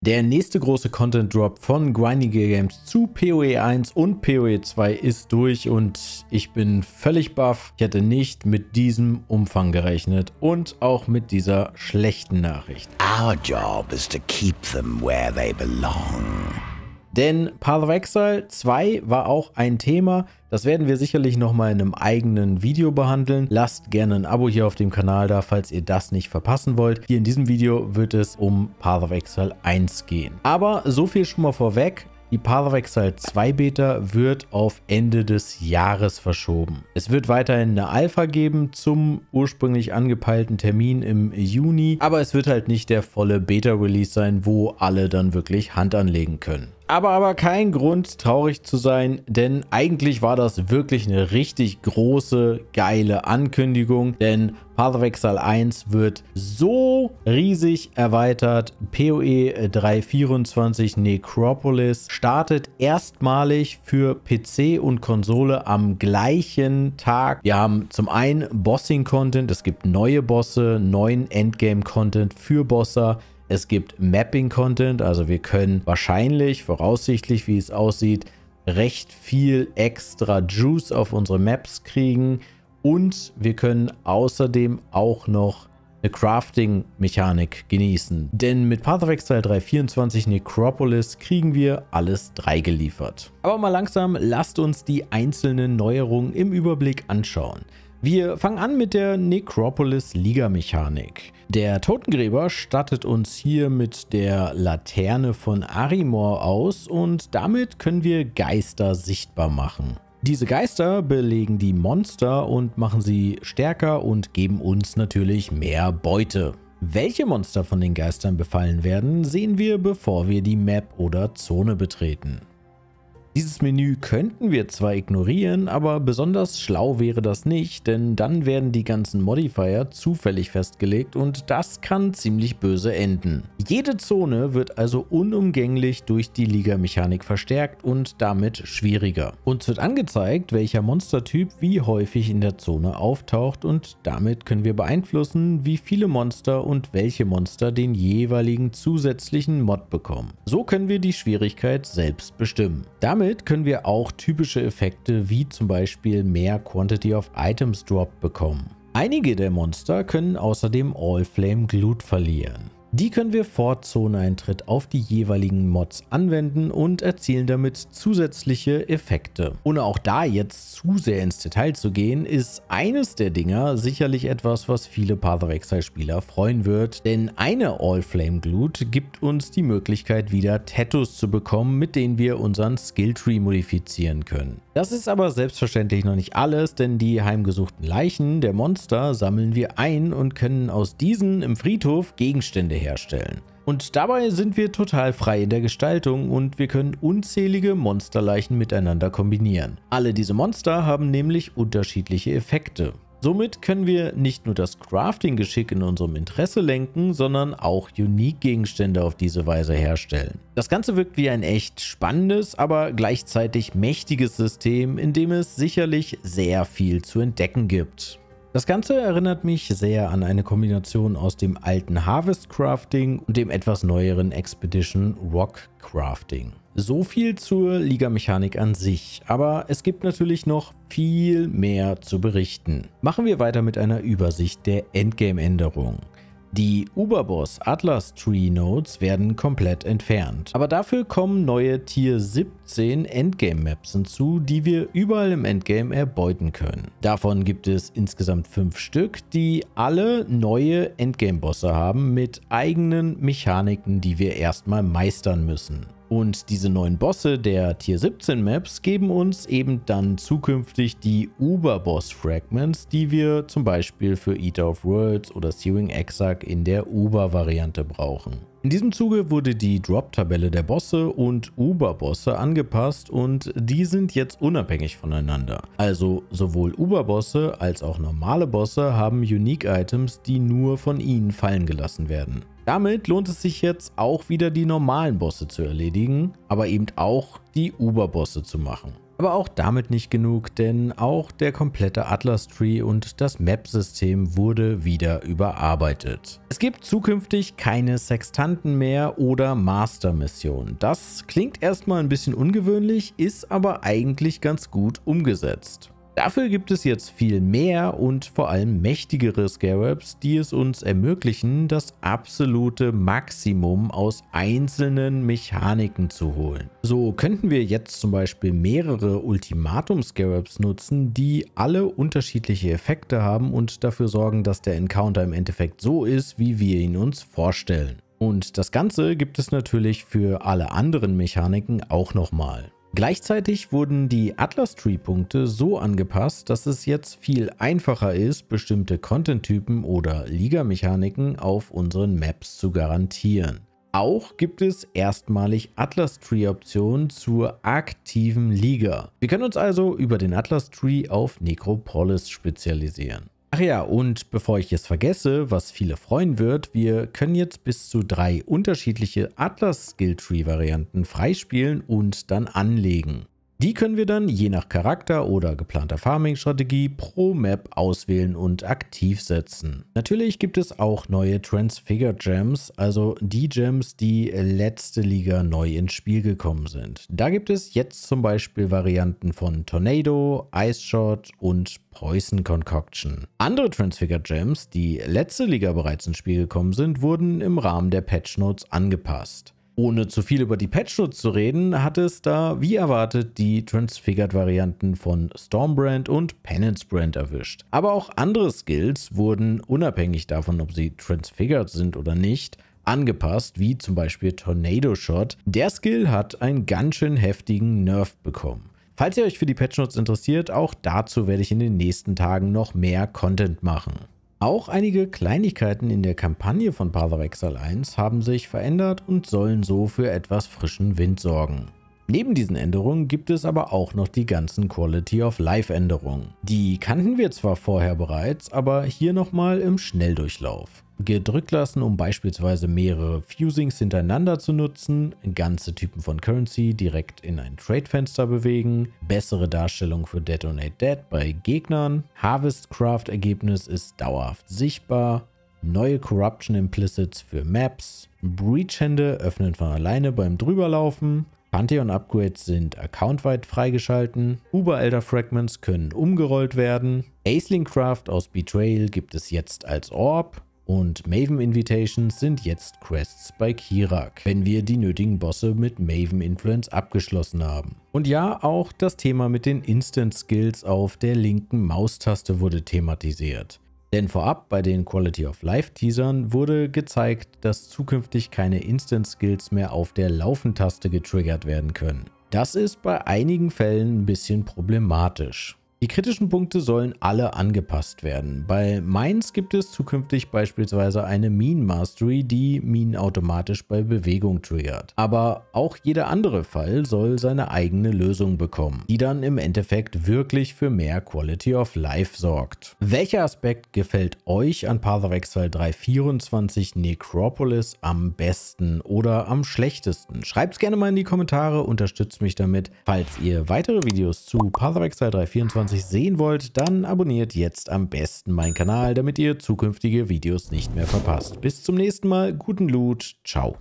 Der nächste große Content Drop von Grinding Games zu PoE 1 und PoE 2 ist durch und ich bin völlig baff. Ich hätte nicht mit diesem Umfang gerechnet und auch mit dieser schlechten Nachricht. Our job is to keep them where they belong. Denn Path of Exile 2 war auch ein Thema, das werden wir sicherlich nochmal in einem eigenen Video behandeln. Lasst gerne ein Abo hier auf dem Kanal da, falls ihr das nicht verpassen wollt. Hier in diesem Video wird es um Path of Exile 1 gehen. Aber so viel schon mal vorweg. Die Path of Exile 2 Beta wird auf Ende des Jahres verschoben. Es wird weiterhin eine Alpha geben zum ursprünglich angepeilten Termin im Juni, aber es wird halt nicht der volle Beta-Release sein, wo alle dann wirklich Hand anlegen können aber aber kein Grund traurig zu sein, denn eigentlich war das wirklich eine richtig große, geile Ankündigung, denn Path of Exile 1 wird so riesig erweitert. PoE 324 Necropolis startet erstmalig für PC und Konsole am gleichen Tag. Wir haben zum einen Bossing-Content, es gibt neue Bosse, neuen Endgame-Content für Bosser, es gibt Mapping-Content, also wir können wahrscheinlich, voraussichtlich, wie es aussieht, recht viel extra Juice auf unsere Maps kriegen. Und wir können außerdem auch noch eine Crafting-Mechanik genießen. Denn mit Path of Exile 324 Necropolis kriegen wir alles drei geliefert. Aber mal langsam, lasst uns die einzelnen Neuerungen im Überblick anschauen. Wir fangen an mit der Necropolis-Liga-Mechanik. Der Totengräber stattet uns hier mit der Laterne von Arimor aus und damit können wir Geister sichtbar machen. Diese Geister belegen die Monster und machen sie stärker und geben uns natürlich mehr Beute. Welche Monster von den Geistern befallen werden, sehen wir, bevor wir die Map oder Zone betreten. Dieses Menü könnten wir zwar ignorieren, aber besonders schlau wäre das nicht, denn dann werden die ganzen Modifier zufällig festgelegt und das kann ziemlich böse enden. Jede Zone wird also unumgänglich durch die Liga-Mechanik verstärkt und damit schwieriger. Uns wird angezeigt, welcher Monstertyp wie häufig in der Zone auftaucht und damit können wir beeinflussen, wie viele Monster und welche Monster den jeweiligen zusätzlichen Mod bekommen. So können wir die Schwierigkeit selbst bestimmen. Damit damit können wir auch typische Effekte wie zum Beispiel mehr Quantity of Items Drop bekommen. Einige der Monster können außerdem All Flame Glut verlieren. Die können wir vor Zoneneintritt auf die jeweiligen Mods anwenden und erzielen damit zusätzliche Effekte. Ohne auch da jetzt zu sehr ins Detail zu gehen, ist eines der Dinger sicherlich etwas, was viele Path of Exile Spieler freuen wird, denn eine All Flame Glut gibt uns die Möglichkeit wieder Tattoos zu bekommen, mit denen wir unseren Skilltree modifizieren können. Das ist aber selbstverständlich noch nicht alles, denn die heimgesuchten Leichen der Monster sammeln wir ein und können aus diesen im Friedhof Gegenstände herstellen. Und dabei sind wir total frei in der Gestaltung und wir können unzählige Monsterleichen miteinander kombinieren. Alle diese Monster haben nämlich unterschiedliche Effekte. Somit können wir nicht nur das Crafting-Geschick in unserem Interesse lenken, sondern auch Unique-Gegenstände auf diese Weise herstellen. Das Ganze wirkt wie ein echt spannendes, aber gleichzeitig mächtiges System, in dem es sicherlich sehr viel zu entdecken gibt. Das Ganze erinnert mich sehr an eine Kombination aus dem alten Harvest Crafting und dem etwas neueren Expedition Rock Crafting. So viel zur Liga-Mechanik an sich, aber es gibt natürlich noch viel mehr zu berichten. Machen wir weiter mit einer Übersicht der Endgame-Änderungen. Die Uberboss Atlas Tree Nodes werden komplett entfernt. Aber dafür kommen neue Tier 17 Endgame Maps hinzu, die wir überall im Endgame erbeuten können. Davon gibt es insgesamt 5 Stück, die alle neue Endgame Bosse haben mit eigenen Mechaniken, die wir erstmal meistern müssen. Und diese neuen Bosse der Tier 17 Maps geben uns eben dann zukünftig die Uber-Boss-Fragments, die wir zum Beispiel für Eater of Worlds oder Searing Exarch in der Uber-Variante brauchen. In diesem Zuge wurde die Drop-Tabelle der Bosse und Uber-Bosse angepasst und die sind jetzt unabhängig voneinander. Also sowohl Uber-Bosse als auch normale Bosse haben Unique-Items, die nur von ihnen fallen gelassen werden. Damit lohnt es sich jetzt auch wieder die normalen Bosse zu erledigen, aber eben auch die Uber-Bosse zu machen. Aber auch damit nicht genug, denn auch der komplette Atlas Tree und das Map-System wurde wieder überarbeitet. Es gibt zukünftig keine Sextanten mehr oder Master-Missionen. Das klingt erstmal ein bisschen ungewöhnlich, ist aber eigentlich ganz gut umgesetzt. Dafür gibt es jetzt viel mehr und vor allem mächtigere Scarabs, die es uns ermöglichen, das absolute Maximum aus einzelnen Mechaniken zu holen. So könnten wir jetzt zum Beispiel mehrere Ultimatum-Scarabs nutzen, die alle unterschiedliche Effekte haben und dafür sorgen, dass der Encounter im Endeffekt so ist, wie wir ihn uns vorstellen. Und das Ganze gibt es natürlich für alle anderen Mechaniken auch nochmal. Gleichzeitig wurden die Atlas-Tree-Punkte so angepasst, dass es jetzt viel einfacher ist, bestimmte Content-Typen oder Liga-Mechaniken auf unseren Maps zu garantieren. Auch gibt es erstmalig Atlas Tree Optionen zur aktiven Liga. Wir können uns also über den Atlas Tree auf Necropolis spezialisieren. Ach ja, und bevor ich es vergesse, was viele freuen wird, wir können jetzt bis zu drei unterschiedliche Atlas Skill Tree Varianten freispielen und dann anlegen. Die können wir dann je nach Charakter oder geplanter Farming-Strategie pro Map auswählen und aktiv setzen. Natürlich gibt es auch neue Transfigure Gems, also die Gems, die letzte Liga neu ins Spiel gekommen sind. Da gibt es jetzt zum Beispiel Varianten von Tornado, Ice Shot und Poison Concoction. Andere Transfigure Gems, die letzte Liga bereits ins Spiel gekommen sind, wurden im Rahmen der Patch Notes angepasst. Ohne zu viel über die Patchnotes zu reden, hat es da, wie erwartet, die Transfigured-Varianten von Stormbrand und Penancebrand erwischt. Aber auch andere Skills wurden, unabhängig davon, ob sie transfigured sind oder nicht, angepasst, wie zum Beispiel Tornado Shot. Der Skill hat einen ganz schön heftigen Nerf bekommen. Falls ihr euch für die Patchnotes interessiert, auch dazu werde ich in den nächsten Tagen noch mehr Content machen. Auch einige Kleinigkeiten in der Kampagne von Path of Exile 1 haben sich verändert und sollen so für etwas frischen Wind sorgen. Neben diesen Änderungen gibt es aber auch noch die ganzen Quality of Life Änderungen. Die kannten wir zwar vorher bereits, aber hier nochmal im Schnelldurchlauf gedrückt lassen, um beispielsweise mehrere Fusings hintereinander zu nutzen, ganze Typen von Currency direkt in ein Trade-Fenster bewegen, bessere Darstellung für Detonate Dead bei Gegnern, Harvest-Craft-Ergebnis ist dauerhaft sichtbar, neue Corruption Implicits für Maps, Breach-Hände öffnen von alleine beim Drüberlaufen, Pantheon-Upgrades sind accountweit freigeschalten, Uber-Elder-Fragments können umgerollt werden, Aisling Craft aus Betrayal gibt es jetzt als Orb, und Maven Invitations sind jetzt Quests bei Kirak, wenn wir die nötigen Bosse mit Maven Influence abgeschlossen haben. Und ja, auch das Thema mit den Instant Skills auf der linken Maustaste wurde thematisiert. Denn vorab bei den Quality of Life Teasern wurde gezeigt, dass zukünftig keine Instant Skills mehr auf der Laufen-Taste getriggert werden können. Das ist bei einigen Fällen ein bisschen problematisch. Die kritischen Punkte sollen alle angepasst werden. Bei Mines gibt es zukünftig beispielsweise eine Mine Mastery, die Minen automatisch bei Bewegung triggert. Aber auch jeder andere Fall soll seine eigene Lösung bekommen, die dann im Endeffekt wirklich für mehr Quality of Life sorgt. Welcher Aspekt gefällt euch an Path of Exile 324 Necropolis am besten oder am schlechtesten? Schreibt es gerne mal in die Kommentare, unterstützt mich damit. Falls ihr weitere Videos zu Path of Exile 324 20 sehen wollt, dann abonniert jetzt am besten meinen Kanal, damit ihr zukünftige Videos nicht mehr verpasst. Bis zum nächsten Mal, guten Loot, ciao.